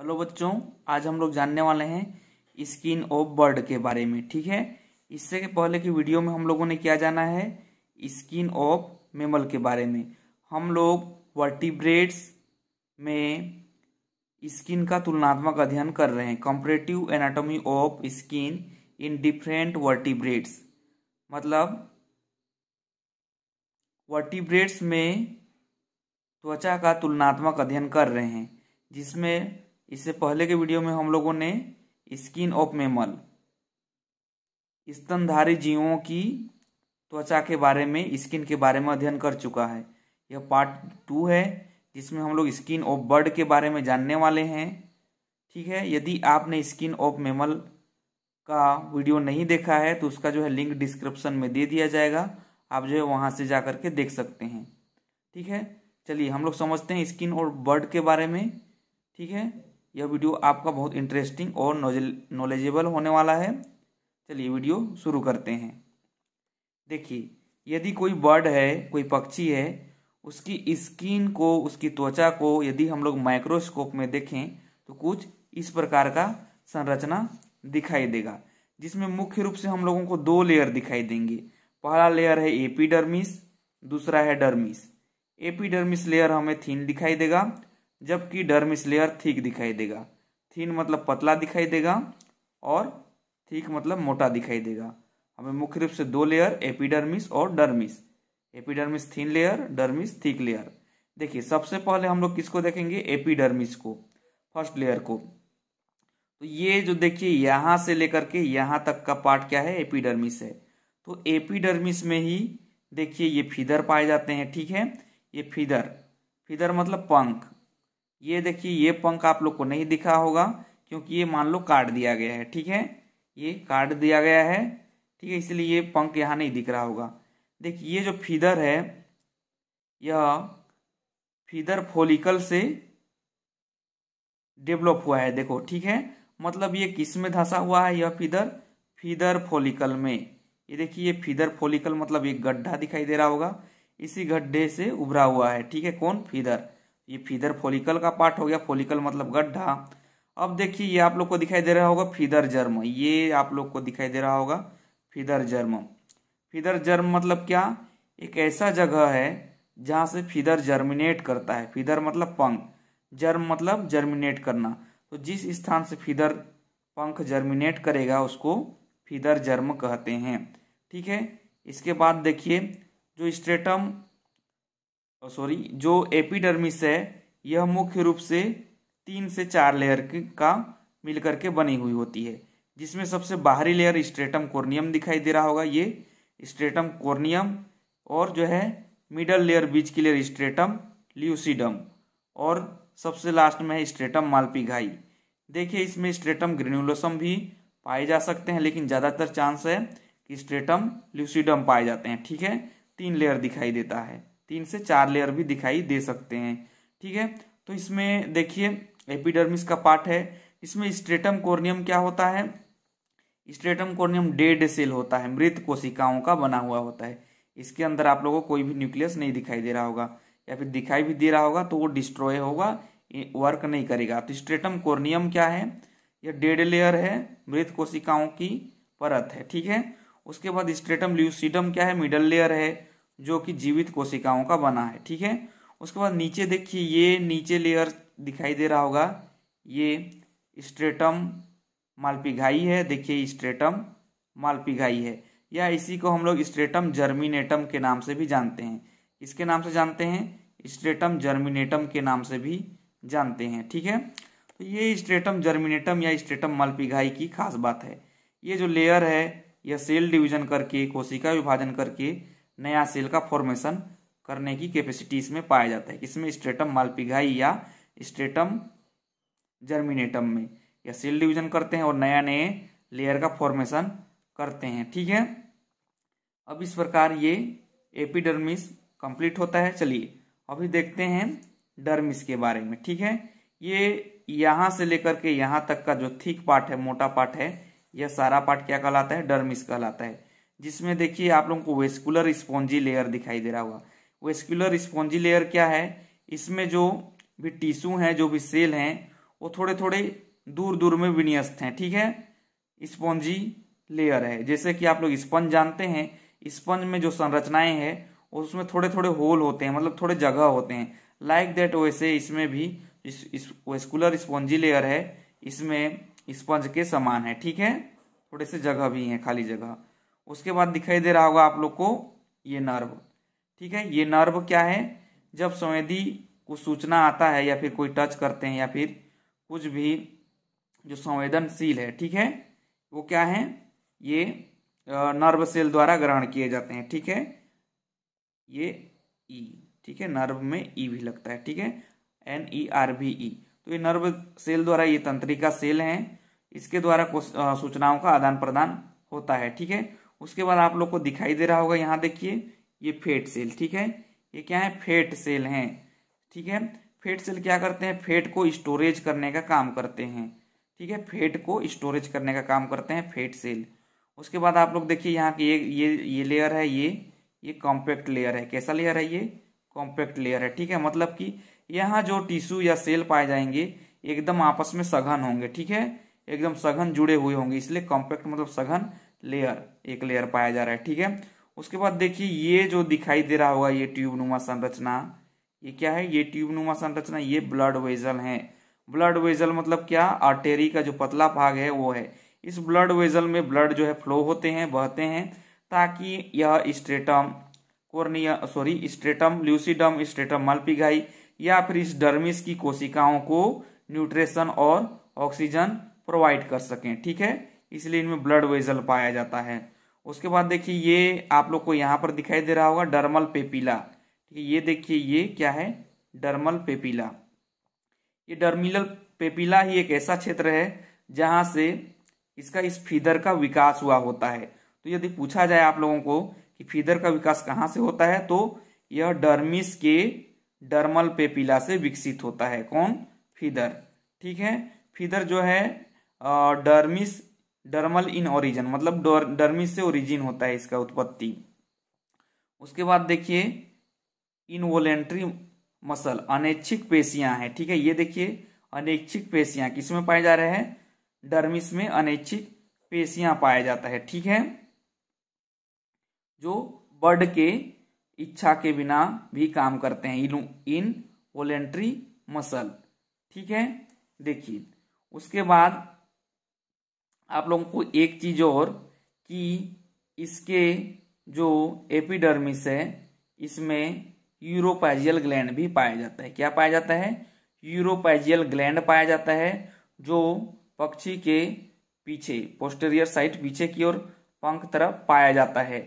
hello बच्चों आज हम लोग जानने वाले हैं स्किन ऑफ बर्ड के बारे में ठीक है इससे पहले की वीडियो में हम लोगों ने क्या जाना है स्किन ऑफ मेमल के बारे में हम लोग वर्टिब्रेड्स में स्किन का तुलनात्मक अध्ययन कर रहे हैं comparative anatomy of skin in different vertebrates मतलब वर्टिब्रेड्स में त्वचा का तुलनात्मक अध्ययन कर रहे हैं जिसमें इससे पहले के वीडियो में हम लोगों ने स्किन ऑफ मेमल स्तनधारी जीवों की त्वचा के बारे में स्किन के बारे में अध्ययन कर चुका है यह पार्ट टू है जिसमें हम लोग स्किन ऑफ बर्ड के बारे में जानने वाले हैं ठीक है यदि आपने स्किन ऑफ मेमल का वीडियो नहीं देखा है तो उसका जो है लिंक डिस्क्रिप्शन में दे दिया जाएगा आप जो है वहाँ से जा करके देख सकते हैं ठीक है चलिए हम लोग समझते हैं स्किन और बर्ड के बारे में ठीक है यह वीडियो आपका बहुत इंटरेस्टिंग और नॉलेजेबल होने वाला है चलिए वीडियो शुरू करते हैं देखिए यदि कोई बर्ड है कोई पक्षी है उसकी स्किन को उसकी त्वचा को यदि हम लोग माइक्रोस्कोप में देखें तो कुछ इस प्रकार का संरचना दिखाई देगा जिसमें मुख्य रूप से हम लोगों को दो लेयर दिखाई देंगे पहला लेयर है एपीडर्मिस दूसरा है डर्मिस एपीडर्मिस लेयर हमें थीन दिखाई देगा जबकि डर्मिस लेयर थीक दिखाई देगा थीन मतलब पतला दिखाई देगा और थीक मतलब मोटा दिखाई देगा हमें मुख्य रूप से दो लेयर एपिडर्मिस और dermis epidermis thin layer dermis thick layer देखिए सबसे पहले हम लोग किसको देखेंगे एपिडर्मिस को फर्स्ट लेयर को तो ये जो देखिए यहां से लेकर के यहां तक का पार्ट क्या है एपिडर्मिस है तो एपिडर्मिस में ही देखिए ये फिदर पाए जाते हैं ठीक है ये फिदर फिदर मतलब पंख ये देखिए ये पंख आप लोग को नहीं दिखा होगा क्योंकि ये मान लो काट दिया गया है ठीक है ये काट दिया गया है ठीक है इसलिए ये पंख यहाँ नहीं दिख रहा होगा देखिए ये जो फीदर है यह फीदर फोलिकल से डेवलप हुआ है देखो ठीक है मतलब ये किस में धंसा हुआ है यह फीदर फीदर फोलिकल में ये देखिए ये फीदर फोलिकल मतलब एक गड्ढा दिखाई दे रहा होगा इसी गड्ढे से उभरा हुआ है ठीक है कौन फीदर ये फीदर फोलिकल का पार्ट हो गया फोलिकल मतलब गड्ढा अब देखिए ये आप लोग को दिखाई दे रहा होगा फीदर जर्म ये आप लोग को दिखाई दे रहा होगा फीदर जर्म फीदर जर्म मतलब क्या एक ऐसा जगह है जहाँ से फीदर जर्मिनेट करता है फीदर मतलब पंख जर्म मतलब जर्मिनेट करना तो जिस स्थान से फीदर पंख जर्मिनेट करेगा उसको फीदर जर्म कहते हैं ठीक है इसके बाद देखिए जो स्ट्रेटम सॉरी oh, जो एपिडर्मिस है यह मुख्य रूप से तीन से चार लेयर का मिलकर के बनी हुई होती है जिसमें सबसे बाहरी लेयर स्ट्रेटम कॉर्नियम दिखाई दे रहा होगा ये स्ट्रेटम कॉर्नियम और जो है मिडल लेयर बीच की लेयर स्ट्रेटम ल्यूसिडम और सबसे लास्ट में है स्ट्रेटम मालपीघाई देखिए इसमें स्ट्रेटम ग्रेनुलोसम भी पाए जा सकते हैं लेकिन ज़्यादातर चांस है कि स्ट्रेटम ल्यूसिडम पाए जाते हैं ठीक है तीन लेयर दिखाई देता है तीन से चार लेयर भी दिखाई दे सकते हैं ठीक है तो इसमें देखिए एपिडर्मिस का पार्ट है इसमें स्ट्रेटम कोर्नियम क्या होता है स्ट्रेटम कोर्नियम डेड सेल होता है मृत कोशिकाओं का बना हुआ होता है इसके अंदर आप लोगों को कोई भी न्यूक्लियस नहीं दिखाई दे रहा होगा या फिर दिखाई भी दे रहा होगा तो वो डिस्ट्रॉय होगा वर्क नहीं करेगा तो स्ट्रेटम कोर्नियम क्या है यह डेड लेयर है मृत कोशिकाओं की परत है ठीक है उसके बाद स्ट्रेटम ल्यूसिडम क्या है मिडल लेयर है जो कि जीवित कोशिकाओं का बना है ठीक है उसके बाद नीचे देखिए ये नीचे लेयर दिखाई दे रहा होगा ये स्ट्रेटम मालपिघाई है देखिए स्ट्रेटम मालपिघाई है या इसी को हम लोग स्ट्रेटम जर्मिनेटम के नाम से भी जानते हैं इसके नाम से जानते हैं स्ट्रेटम जर्मिनेटम के नाम से भी जानते हैं ठीक है तो ये स्ट्रेटम जर्मिनेटम या स्ट्रेटम मालपिघाई की खास बात है ये जो लेयर है यह सेल डिवीजन करके कोशिका विभाजन करके नया सेल का फॉर्मेशन करने की कैपेसिटी इसमें पाया जाता है इसमें स्ट्रेटम मालपिघाई या स्ट्रेटम जर्मिनेटम में या सेल डिवीजन करते हैं और नया नए लेयर का फॉर्मेशन करते हैं ठीक है अब इस प्रकार ये एपिडर्मिस कंप्लीट होता है चलिए अभी देखते हैं डर्मिस के बारे में ठीक है ये यहाँ से लेकर के यहाँ तक का जो थिक पार्ट है मोटा पार्ट है यह सारा पार्ट क्या कहलाता है डर्मिस कहलाता है जिसमें देखिए आप लोगों को वेस्कुलर स्पॉन्जी लेयर दिखाई दे रहा होगा वेस्कुलर स्पॉन्जी लेयर क्या है इसमें जो भी टिश्यू हैं जो भी सेल हैं वो थोड़े थोड़े दूर दूर में विन्यस्त हैं ठीक है स्पॉन्जी लेयर है जैसे कि आप लोग स्पंज जानते हैं स्पंज में जो संरचनाएं हैं उसमें थोड़े थोड़े होल होते हैं मतलब थोड़े जगह होते हैं लाइक दैट वैसे इसमें भी इस, वेस्कुलर स्पॉन्जी लेयर है इसमें स्पंज के समान है ठीक है थोड़े से जगह भी है खाली जगह उसके बाद दिखाई दे रहा होगा आप लोग को ये नर्व ठीक है ये नर्व क्या है जब संवेदी को सूचना आता है या फिर कोई टच करते हैं या फिर कुछ भी जो संवेदनशील है ठीक है वो क्या है ये नर्व सेल द्वारा ग्रहण किए जाते हैं ठीक है ये ई e, ठीक है नर्व में ई e भी लगता है ठीक है एन ई आर भी ई तो ये नर्व सेल द्वारा ये तंत्रिका सेल है इसके द्वारा सूचनाओं का आदान प्रदान होता है ठीक है उसके बाद आप लोग को दिखाई दे रहा होगा यहाँ देखिए ये फेट सेल ठीक है ये क्या है फेट सेल हैं ठीक है फेट सेल क्या करते हैं फेट को स्टोरेज करने का काम करते हैं ठीक है फेट को स्टोरेज करने का काम करते हैं फेट सेल उसके बाद आप लोग देखिए यहाँ की ये ये ये लेयर है ये ये कॉम्पैक्ट लेयर है कैसा लेयर है ये कॉम्पैक्ट लेयर है ठीक है मतलब कि यहाँ जो टिश्यू या सेल पाए जाएंगे एकदम आपस में सघन होंगे ठीक है एकदम सघन जुड़े हुए होंगे इसलिए कॉम्पैक्ट मतलब सघन लेयर एक लेयर पाया जा रहा है ठीक है उसके बाद देखिए ये जो दिखाई दे रहा होगा ये ट्यूब नुमा संरचना ये क्या है ये ट्यूब नुमा संरचना ये ब्लड वेजल है ब्लड वेजल मतलब क्या आर्टेरी का जो पतला भाग है वो है इस ब्लड वेजल में ब्लड जो है फ्लो होते हैं बहते हैं ताकि यह stratum corneum sorry stratum lucidum stratum malpighii या फिर इस डर्मिस की कोशिकाओं को न्यूट्रेशन और ऑक्सीजन प्रोवाइड कर सकें ठीक है इसलिए इनमें ब्लड वेजल पाया जाता है उसके बाद देखिए ये आप लोग को यहाँ पर दिखाई दे रहा होगा डर्मल पेपीला ठीक है ये देखिए ये क्या है डर्मल पेपीला ये डर्मिलल पेपीला ही एक ऐसा क्षेत्र है जहाँ से इसका इस फीदर का विकास हुआ होता है तो यदि पूछा जाए आप लोगों को कि फीदर का विकास कहाँ से होता है तो यह डर्मिस के डर्मल पेपीला से विकसित होता है कौन फीदर ठीक है फीदर जो है डर्मिस डर्मल इन ओरिजन मतलब डर्मी से ओरिजिन होता है इसका उत्पत्ति उसके बाद देखिए इनवोलेंट्री मसल अनैच्छिक पेशियां हैं ठीक है ये देखिए अनैच्छिक पेशियां किसमें पाए जा रहे हैं डर्मिस में अनैच्छिक पेशियां पाया जाता है ठीक है जो बर्ड के इच्छा के बिना भी काम करते हैं इन इन वोलेंट्री मसल ठीक है देखिए उसके बाद आप लोगों को एक चीज़ और कि इसके जो एपिडर्मिस है इसमें यूरोपाइजियल ग्लैंड भी पाया जाता है क्या पाया जाता है यूरोपाइजियल ग्लैंड पाया जाता है जो पक्षी के पीछे पोस्टेरियर साइड पीछे की ओर पंख तरफ पाया जाता है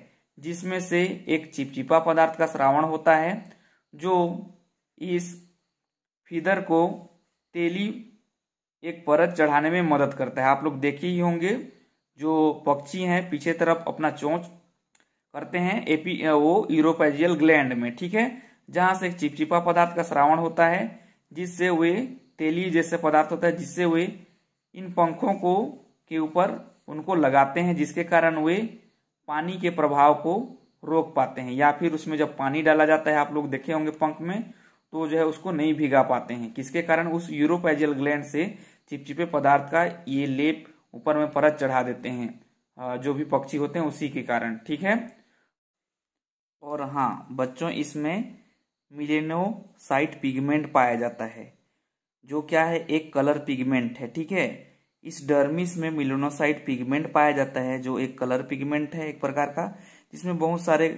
जिसमें से एक चिपचिपा पदार्थ का श्रावण होता है जो इस फीदर को तेली एक परत चढ़ाने में मदद करता है आप लोग देखे ही होंगे जो पक्षी हैं पीछे तरफ अपना चोंच करते हैं एपी वो यूरोपेजियल ग्लैंड में ठीक है जहां से चिपचिपा पदार्थ का श्रावण होता है जिससे वे तेली जैसे पदार्थ होता है जिससे वे इन पंखों को के ऊपर उनको लगाते हैं जिसके कारण वे पानी के प्रभाव को रोक पाते हैं या फिर उसमें जब पानी डाला जाता है आप लोग देखे होंगे पंख में तो जो है उसको नहीं भिगा पाते हैं किसके कारण उस यूरोपेजियल ग्लैंड से चिपचिपे पदार्थ का ये लेप ऊपर में परत चढ़ा देते हैं जो भी पक्षी होते हैं उसी के कारण ठीक है और हाँ बच्चों इसमें मिलेनोसाइट पिगमेंट पाया जाता है जो क्या है एक कलर पिगमेंट है ठीक है इस डर्मिस में मिलोनोसाइट पिगमेंट पाया जाता है जो एक कलर पिगमेंट है एक प्रकार का जिसमें बहुत सारे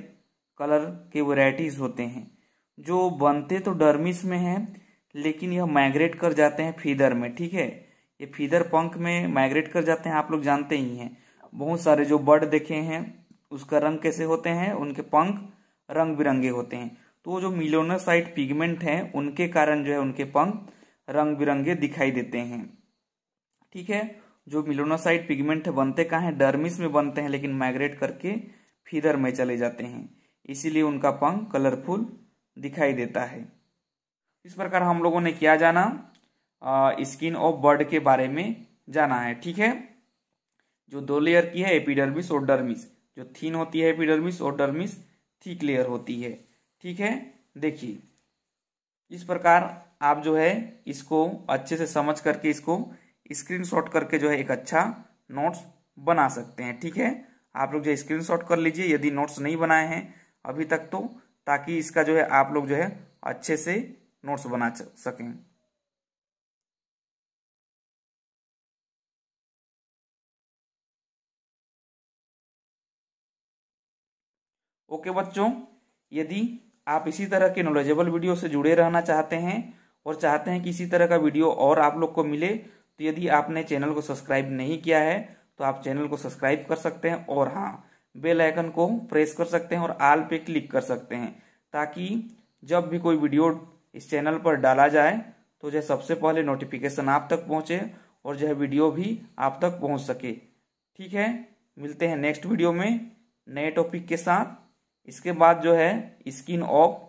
कलर के वैरायटीज होते हैं जो बनते तो डर्मिस में हैं लेकिन यह माइग्रेट कर जाते हैं फीदर में ठीक है ये फीदर पंख में माइग्रेट कर जाते हैं आप लोग जानते ही हैं बहुत सारे जो बर्ड देखे हैं उसका रंग कैसे होते हैं उनके पंख रंग बिरंगे होते हैं तो वो जो मिलोनोसाइट पिगमेंट हैं उनके कारण जो है उनके पंख रंग बिरंगे दिखाई देते हैं ठीक है जो मिलोनोसाइट पिगमेंट है बनते कहाँ हैं डर्मिस में बनते हैं लेकिन माइग्रेट करके फीदर में चले जाते हैं इसीलिए उनका पंख कलरफुल दिखाई देता है इस प्रकार हम लोगों ने क्या जाना स्किन ऑफ बर्ड के बारे में जाना है ठीक है जो दो लेयर की है एपिडर्मिस और डर्मिस जो थीन होती है एपिडर्मिस और डर्मिस थीक लेयर होती है ठीक है देखिए इस प्रकार आप जो है इसको अच्छे से समझ करके इसको स्क्रीनशॉट करके जो है एक अच्छा नोट्स बना सकते हैं ठीक है आप लोग जो स्क्रीनशॉट कर लीजिए यदि नोट्स नहीं बनाए हैं अभी तक तो ताकि इसका जो है आप लोग जो है अच्छे से नोट्स बना सकें ओके बच्चों यदि आप इसी तरह के नॉलेजेबल वीडियो से जुड़े रहना चाहते हैं और चाहते हैं कि इसी तरह का वीडियो और आप लोग को मिले तो यदि आपने चैनल को सब्सक्राइब नहीं किया है तो आप चैनल को सब्सक्राइब कर सकते हैं और हाँ बेल आइकन को प्रेस कर सकते हैं और आल पे क्लिक कर सकते हैं ताकि जब भी कोई वीडियो इस चैनल पर डाला जाए तो जो सबसे पहले नोटिफिकेशन आप तक पहुंचे और जो है वीडियो भी आप तक पहुंच सके ठीक है मिलते हैं नेक्स्ट वीडियो में नए टॉपिक के साथ इसके बाद जो है स्किन ऑफ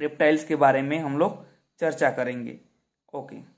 रेप्टाइल्स के बारे में हम लोग चर्चा करेंगे ओके